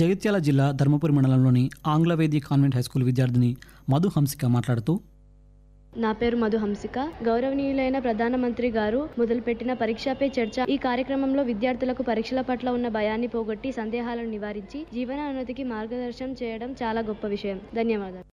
జగిత్యాల జిల్లా ధర్మపురి మండలంలోని ఆంగ్లవేది convent high school విద్యార్థిని మధు హంసిక మాట్లాడుతూ నా పేరు మధు హంసిక గౌరవనీయులైన ప్రధానమంత్రి గారు మొదలుపెట్టిన పే చర్చ ఈ కార్యక్రమంలో విద్యార్థులకు పరీక్షల పట్ల ఉన్న భయాన్ని పోగొట్టి సందేహాలను నివారించి జీవన అనుమతికి మార్గదర్శనం చేయడం చాలా గొప్ప విషయం ధన్యవాదాలు